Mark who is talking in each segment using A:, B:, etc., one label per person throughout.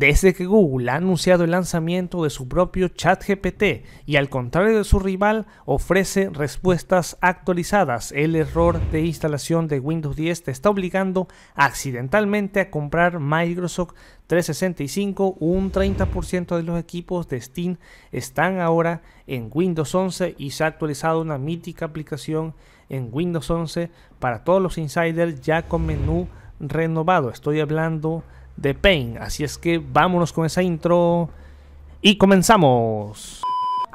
A: Desde que Google ha anunciado el lanzamiento de su propio chat gpt y al contrario de su rival ofrece respuestas actualizadas, el error de instalación de Windows 10 te está obligando accidentalmente a comprar Microsoft 365. Un 30% de los equipos de Steam están ahora en Windows 11 y se ha actualizado una mítica aplicación en Windows 11 para todos los insiders ya con menú renovado. Estoy hablando de Pain. Así es que vámonos con esa intro y comenzamos.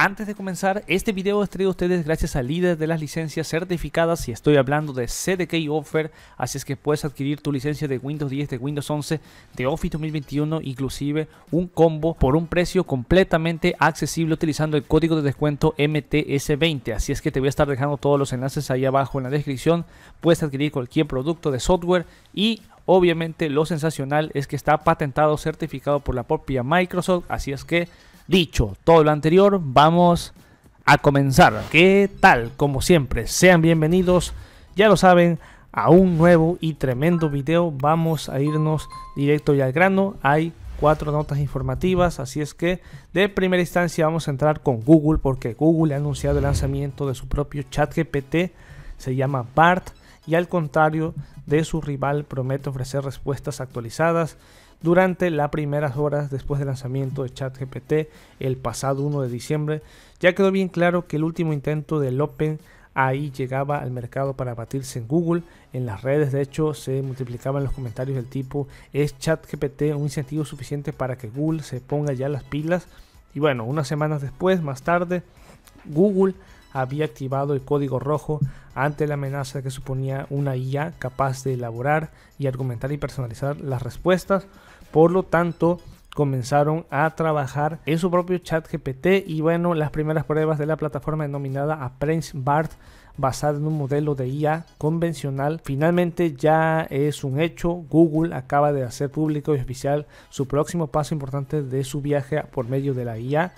A: Antes de comenzar, este video es traído a ustedes gracias al líder de las licencias certificadas y estoy hablando de CDK Offer, así es que puedes adquirir tu licencia de Windows 10, de Windows 11, de Office 2021, inclusive un combo por un precio completamente accesible utilizando el código de descuento MTS20, así es que te voy a estar dejando todos los enlaces ahí abajo en la descripción, puedes adquirir cualquier producto de software y Obviamente lo sensacional es que está patentado, certificado por la propia Microsoft. Así es que, dicho todo lo anterior, vamos a comenzar. ¿Qué tal? Como siempre, sean bienvenidos, ya lo saben, a un nuevo y tremendo video. Vamos a irnos directo y al grano. Hay cuatro notas informativas, así es que de primera instancia vamos a entrar con Google porque Google ha anunciado el lanzamiento de su propio chat GPT. Se llama BART y al contrario de su rival promete ofrecer respuestas actualizadas durante las primeras horas después del lanzamiento de ChatGPT el pasado 1 de diciembre. Ya quedó bien claro que el último intento del Open ahí llegaba al mercado para batirse en Google. En las redes, de hecho, se multiplicaban los comentarios del tipo: ¿Es ChatGPT un incentivo suficiente para que Google se ponga ya las pilas? Y bueno, unas semanas después, más tarde, Google había activado el código rojo ante la amenaza que suponía una IA capaz de elaborar y argumentar y personalizar las respuestas. Por lo tanto, comenzaron a trabajar en su propio chat GPT y bueno, las primeras pruebas de la plataforma denominada Apprentice Bart basada en un modelo de IA convencional. Finalmente ya es un hecho, Google acaba de hacer público y oficial su próximo paso importante de su viaje por medio de la IA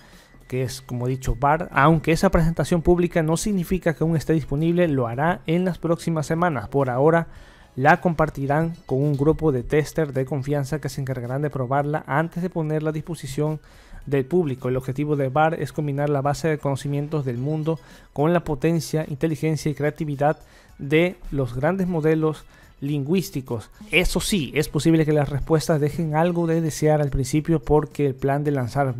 A: que es como dicho Bar, aunque esa presentación pública no significa que aún esté disponible, lo hará en las próximas semanas. Por ahora la compartirán con un grupo de testers de confianza que se encargarán de probarla antes de ponerla a disposición del público. El objetivo de BAR es combinar la base de conocimientos del mundo con la potencia, inteligencia y creatividad de los grandes modelos lingüísticos. Eso sí, es posible que las respuestas dejen algo de desear al principio porque el plan de lanzar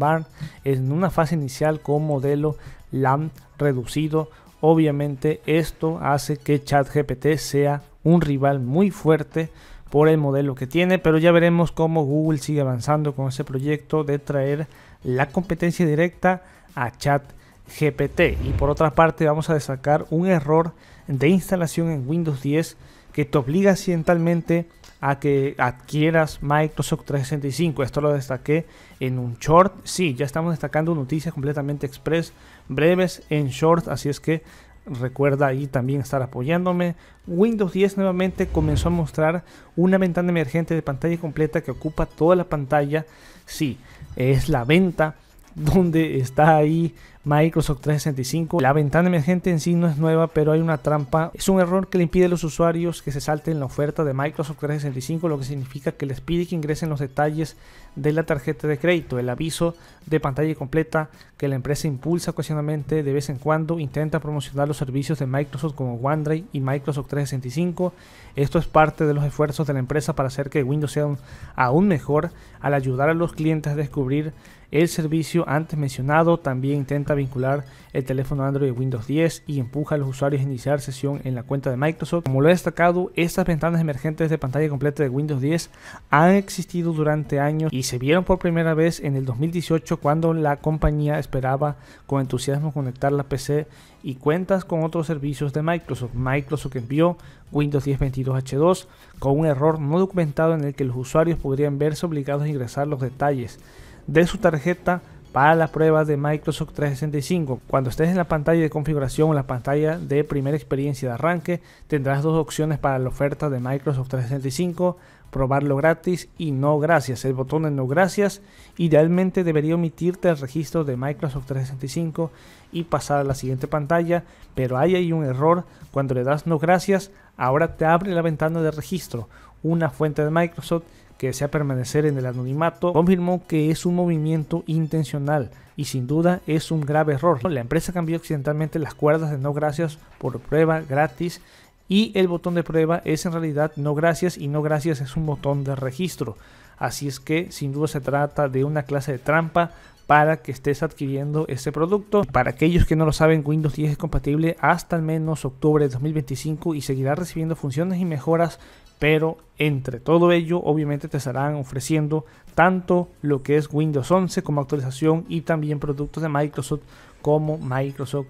A: es en una fase inicial con modelo LAM reducido. Obviamente esto hace que ChatGPT sea un rival muy fuerte por el modelo que tiene, pero ya veremos cómo Google sigue avanzando con ese proyecto de traer la competencia directa a ChatGPT. Y por otra parte vamos a destacar un error de instalación en Windows 10 que te obliga accidentalmente a que adquieras Microsoft 365. Esto lo destaqué en un short. Sí, ya estamos destacando noticias completamente express, breves en short, así es que recuerda ahí también estar apoyándome. Windows 10 nuevamente comenzó a mostrar una ventana emergente de pantalla completa que ocupa toda la pantalla. Sí, es la venta donde está ahí Microsoft 365. La ventana emergente en sí no es nueva, pero hay una trampa. Es un error que le impide a los usuarios que se salten la oferta de Microsoft 365, lo que significa que les pide que ingresen los detalles de la tarjeta de crédito, el aviso de pantalla completa que la empresa impulsa ocasionalmente de vez en cuando, intenta promocionar los servicios de Microsoft como OneDrive y Microsoft 365. Esto es parte de los esfuerzos de la empresa para hacer que Windows sea aún mejor al ayudar a los clientes a descubrir el servicio antes mencionado también intenta vincular el teléfono Android de Windows 10 y empuja a los usuarios a iniciar sesión en la cuenta de Microsoft. Como lo he destacado, estas ventanas emergentes de pantalla completa de Windows 10 han existido durante años y se vieron por primera vez en el 2018 cuando la compañía esperaba con entusiasmo conectar la PC y cuentas con otros servicios de Microsoft. Microsoft envió Windows 10 22H2 con un error no documentado en el que los usuarios podrían verse obligados a ingresar los detalles de su tarjeta para las pruebas de Microsoft 365. Cuando estés en la pantalla de configuración o la pantalla de primera experiencia de arranque, tendrás dos opciones para la oferta de Microsoft 365, probarlo gratis y no gracias. El botón de no gracias idealmente debería omitirte el registro de Microsoft 365 y pasar a la siguiente pantalla, pero hay ahí un error, cuando le das no gracias, ahora te abre la ventana de registro, una fuente de Microsoft que desea permanecer en el anonimato, confirmó que es un movimiento intencional y sin duda es un grave error. La empresa cambió accidentalmente las cuerdas de no gracias por prueba gratis y el botón de prueba es en realidad no gracias y no gracias es un botón de registro. Así es que sin duda se trata de una clase de trampa para que estés adquiriendo ese producto. Para aquellos que no lo saben, Windows 10 es compatible hasta al menos octubre de 2025 y seguirá recibiendo funciones y mejoras pero entre todo ello obviamente te estarán ofreciendo tanto lo que es Windows 11 como actualización y también productos de Microsoft como Microsoft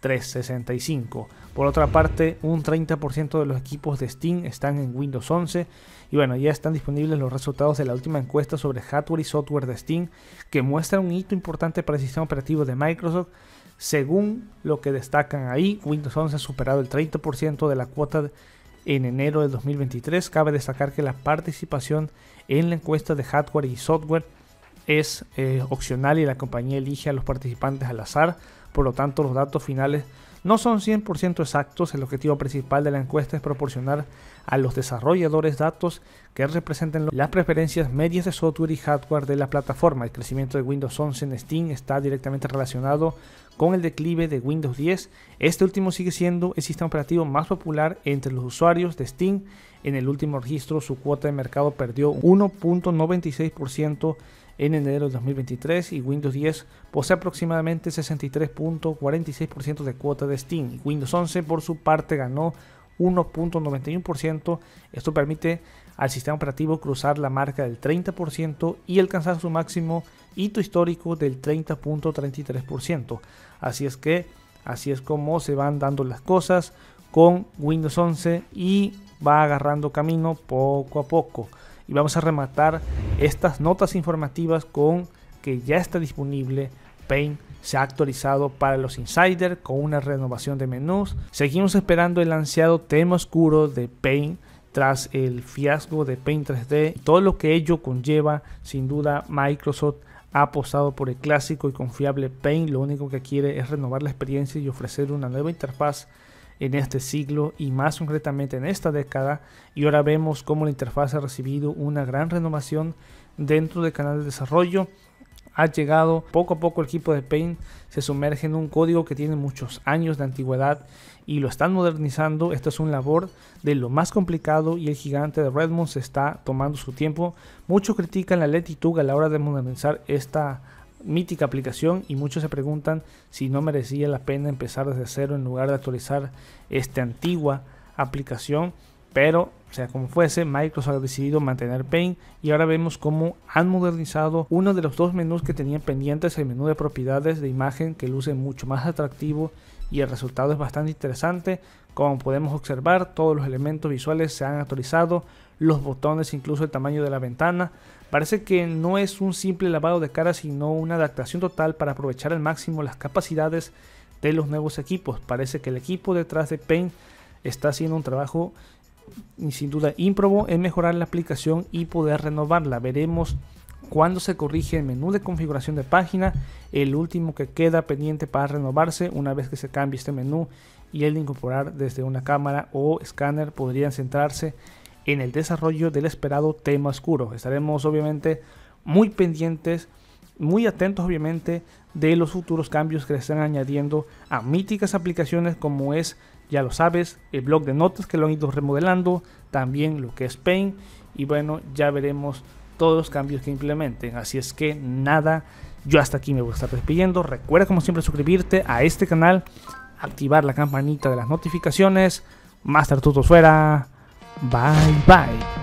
A: 365. Por otra parte, un 30% de los equipos de Steam están en Windows 11 y bueno, ya están disponibles los resultados de la última encuesta sobre hardware y software de Steam que muestra un hito importante para el sistema operativo de Microsoft. Según lo que destacan ahí, Windows 11 ha superado el 30% de la cuota de en enero de 2023. Cabe destacar que la participación en la encuesta de hardware y software es eh, opcional y la compañía elige a los participantes al azar. Por lo tanto, los datos finales no son 100% exactos. El objetivo principal de la encuesta es proporcionar a los desarrolladores datos que representen las preferencias medias de software y hardware de la plataforma. El crecimiento de Windows 11 en Steam está directamente relacionado con el declive de Windows 10. Este último sigue siendo el sistema operativo más popular entre los usuarios de Steam. En el último registro su cuota de mercado perdió 1.96% en enero de 2023 y Windows 10 posee aproximadamente 63.46% de cuota de Steam y Windows 11 por su parte ganó 1.91%. Esto permite al sistema operativo cruzar la marca del 30% y alcanzar su máximo hito histórico del 30.33%. Así es que así es como se van dando las cosas con Windows 11 y va agarrando camino poco a poco. Y vamos a rematar estas notas informativas con que ya está disponible Paint se ha actualizado para los insiders con una renovación de menús. Seguimos esperando el ansiado tema oscuro de Paint tras el fiasco de Paint 3D. Todo lo que ello conlleva, sin duda Microsoft ha apostado por el clásico y confiable Paint. Lo único que quiere es renovar la experiencia y ofrecer una nueva interfaz en este siglo y más concretamente en esta década y ahora vemos cómo la interfaz ha recibido una gran renovación dentro del canal de desarrollo ha llegado poco a poco el equipo de Paint se sumerge en un código que tiene muchos años de antigüedad y lo están modernizando. Esto es un labor de lo más complicado y el gigante de Redmond se está tomando su tiempo. Muchos critican la lentitud a la hora de modernizar esta mítica aplicación y muchos se preguntan si no merecía la pena empezar desde cero en lugar de actualizar esta antigua aplicación. Pero, sea como fuese, Microsoft ha decidido mantener Paint y ahora vemos cómo han modernizado uno de los dos menús que tenían pendientes, el menú de propiedades de imagen que luce mucho más atractivo y el resultado es bastante interesante. Como podemos observar, todos los elementos visuales se han actualizado, los botones, incluso el tamaño de la ventana, Parece que no es un simple lavado de cara, sino una adaptación total para aprovechar al máximo las capacidades de los nuevos equipos. Parece que el equipo detrás de Paint está haciendo un trabajo sin duda ímprobo en mejorar la aplicación y poder renovarla. Veremos cuando se corrige el menú de configuración de página, el último que queda pendiente para renovarse una vez que se cambie este menú y el de incorporar desde una cámara o escáner podrían centrarse en el desarrollo del esperado tema oscuro. Estaremos obviamente muy pendientes, muy atentos obviamente de los futuros cambios que le están añadiendo a míticas aplicaciones como es, ya lo sabes, el blog de notas que lo han ido remodelando, también lo que es Paint y bueno, ya veremos todos los cambios que implementen. Así es que nada, yo hasta aquí me voy a estar despidiendo. Recuerda como siempre suscribirte a este canal, activar la campanita de las notificaciones. Master Tutos fuera. Bye bye.